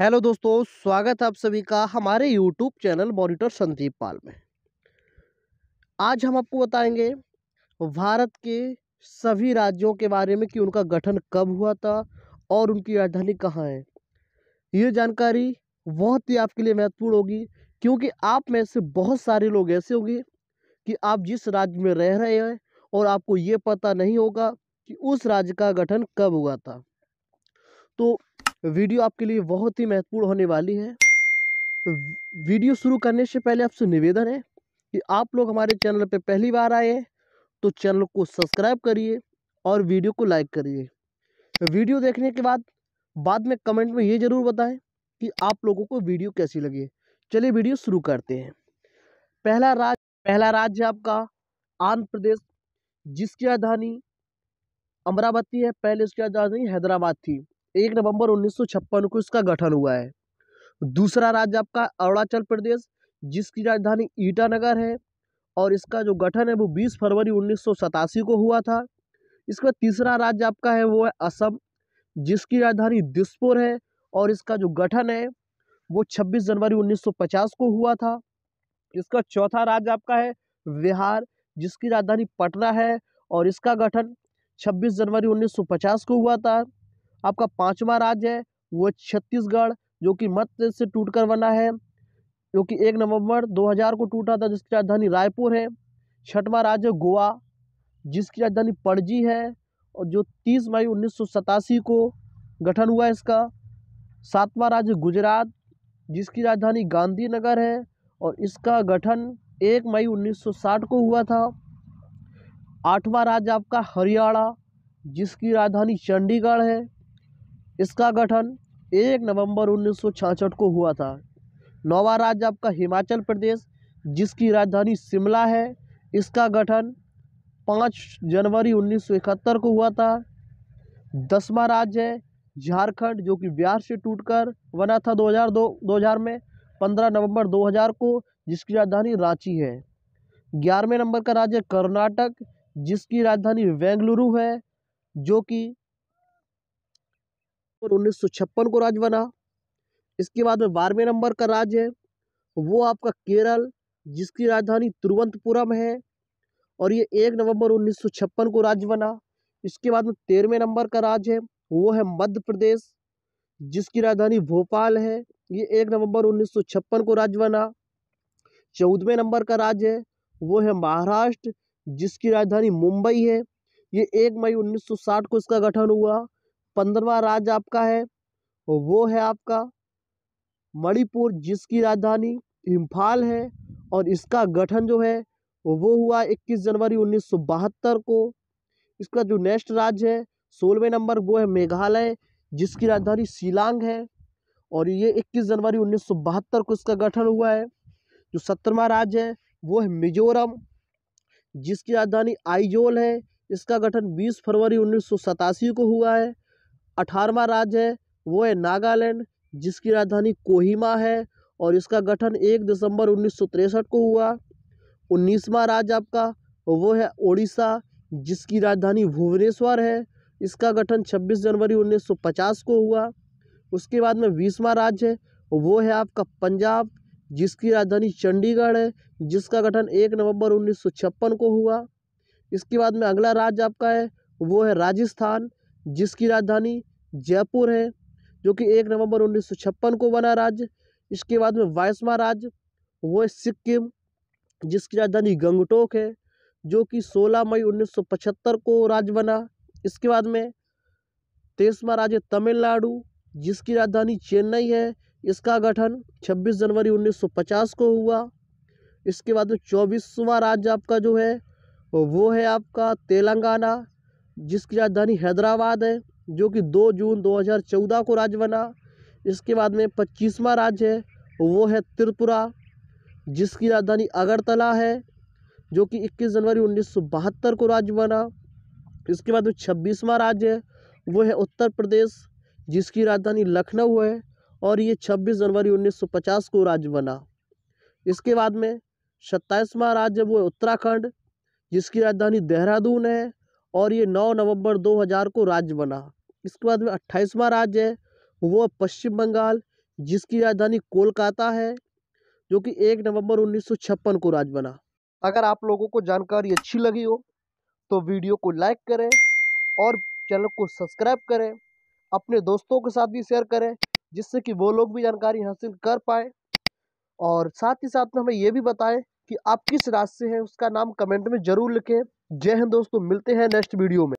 hello दोस्तों स्वागत है आप सभी का हमारे YouTube channel monitor Sandeep Pal में आज हम आपको बताएंगे भारत के सभी राज्यों के बारे में कि उनका गठन कब हुआ था और उनकी राजधानी कहाँ है ये जानकारी बहुत ही आपके लिए महत्वपूर्ण होगी क्योंकि आप में से बहुत सारे लोग ऐसे होंगे कि आप जिस राज्य में रह रहे हैं और आपको ये पता नहीं होगा कि उस राज्य का गठन कब हुआ था तो वीडियो आपके लिए बहुत ही महत्वपूर्ण होने वाली है वीडियो शुरू करने से पहले आपसे निवेदन है कि आप लोग हमारे चैनल पर पहली बार आए तो चैनल को सब्सक्राइब करिए और वीडियो को लाइक करिए वीडियो देखने के बाद बाद में कमेंट में ये ज़रूर बताएं कि आप लोगों को वीडियो कैसी लगी चलिए वीडियो शुरू करते हैं पहला राज पहला राज्य आपका आंध्र प्रदेश जिसकी राजधानी अमरावती है पहले उसकी राजधानी हैदराबाद थी एक नवंबर उन्नीस को इसका गठन हुआ है दूसरा राज्य आपका अरुणाचल प्रदेश जिसकी राजधानी ईटानगर है और इसका जो गठन है वो 20 फरवरी उन्नीस को हुआ था इसका तीसरा राज्य आपका है वो है असम जिसकी राजधानी दिसपुर है और इसका जो गठन है वो 26 जनवरी 1950 को हुआ था इसका चौथा राज्य आपका है बिहार जिसकी राजधानी पटना है और इसका गठन 26 जनवरी 1950 को हुआ था आपका पाँचवा राज्य है वो छत्तीसगढ़ जो कि मध्य प्रदेश से कर बना है जो कि एक नवंबर 2000 को टूटा था जिसकी राजधानी रायपुर है छठवां राज्य गोवा जिसकी राजधानी पणजी है और जो 30 मई उन्नीस को गठन हुआ इसका सातवां राज्य गुजरात जिसकी राजधानी गांधीनगर है और इसका गठन 1 मई 1960 को हुआ था आठवां राज्य आपका हरियाणा जिसकी राजधानी चंडीगढ़ है इसका गठन एक नवंबर उन्नीस को हुआ था नौवा राज्य आपका हिमाचल प्रदेश जिसकी राजधानी शिमला है इसका गठन पाँच जनवरी 1971 को हुआ था दसवा राज्य है झारखंड जो कि बिहार से टूटकर बना था 2002 2000 में 15 नवंबर 2000 को जिसकी राजधानी रांची है ग्यारहवें नंबर का राज्य कर्नाटक जिसकी राजधानी बेंगलुरु है जो कि और उन्नीस को राज्य बना इसके बाद में बारहवें नंबर का राज्य है वो आपका केरल जिसकी राजधानी तिरुवंतपुरम है और ये एक नवंबर उन्नीस को राज्य बना इसके बाद में तेरहवें नंबर का राज्य है वो है मध्य प्रदेश जिसकी राजधानी भोपाल है ये एक नवंबर उन्नीस को राज्य बना चौदहवें नंबर का राज्य है वो है महाराष्ट्र जिसकी राजधानी मुंबई है ये एक मई उन्नीस को इसका गठन हुआ पंद्रवा राज्य आपका है वो है आपका मणिपुर जिसकी राजधानी इम्फाल है और इसका गठन जो है वो हुआ 21 जनवरी उन्नीस को इसका जो नेक्स्ट राज्य है सोलहवें नंबर वो है मेघालय जिसकी राजधानी शिलांग है और ये 21 जनवरी उन्नीस को इसका गठन हुआ है जो सत्रहवा राज्य है वो है मिजोरम जिसकी राजधानी आइजोल है इसका गठन 20 फरवरी उन्नीस को हुआ है अठारहवा राज्य है वो है नागालैंड जिसकी राजधानी कोहिमा है और इसका गठन एक दिसंबर उन्नीस को हुआ उन्नीसवा राज्य आपका वो है ओडिशा जिसकी राजधानी भुवनेश्वर है इसका गठन 26 जनवरी 1950 को हुआ उसके बाद में बीसवा राज्य है वो है आपका पंजाब जिसकी राजधानी चंडीगढ़ है जिसका गठन एक नवंबर 1956 को हुआ इसके बाद में अगला राज्य आपका है वो है राजस्थान जिसकी राजधानी जयपुर है जो कि एक नवंबर उन्नीस को बना राज्य इसके बाद में वायसमा राज्य वो है सिक्किम जिसकी राजधानी गंगटोक है जो कि 16 मई 1975 को राज्य बना इसके बाद में तेईसवा राज्य तमिलनाडु जिसकी राजधानी चेन्नई है इसका गठन 26 जनवरी 1950 को हुआ इसके बाद में चौबीसवा राज्य आपका जो है वो है आपका तेलंगाना जिसकी राजधानी हैदराबाद है जो कि 2 जून 2014 को राज्य बना इसके बाद में पच्चीसवा राज्य है वो है त्रिपुरा जिसकी राजधानी अगरतला है जो कि 21 जनवरी उन्नीस को राज्य बना इसके बाद में छब्बीसवा राज्य है वो है उत्तर प्रदेश जिसकी राजधानी लखनऊ है और ये 26 जनवरी 1950 को राज्य बना इसके बाद में सत्ताईसवां राज्य वो है उत्तराखंड जिसकी राजधानी देहरादून है और ये 9 नवंबर 2000 को राज्य बना इसके बाद में अट्ठाईसवां राज्य है वो पश्चिम बंगाल जिसकी राजधानी कोलकाता है जो कि एक नवंबर उन्नीस को राज्य बना अगर आप लोगों को जानकारी अच्छी लगी हो तो वीडियो को लाइक करें और चैनल को सब्सक्राइब करें अपने दोस्तों के साथ भी शेयर करें जिससे कि वो लोग भी जानकारी हासिल कर पाए और साथ ही साथ में हमें ये भी बताएं कि आप किस राज्य से हैं उसका नाम कमेंट में ज़रूर लिखें जय हिंद दोस्तों मिलते हैं नेक्स्ट वीडियो में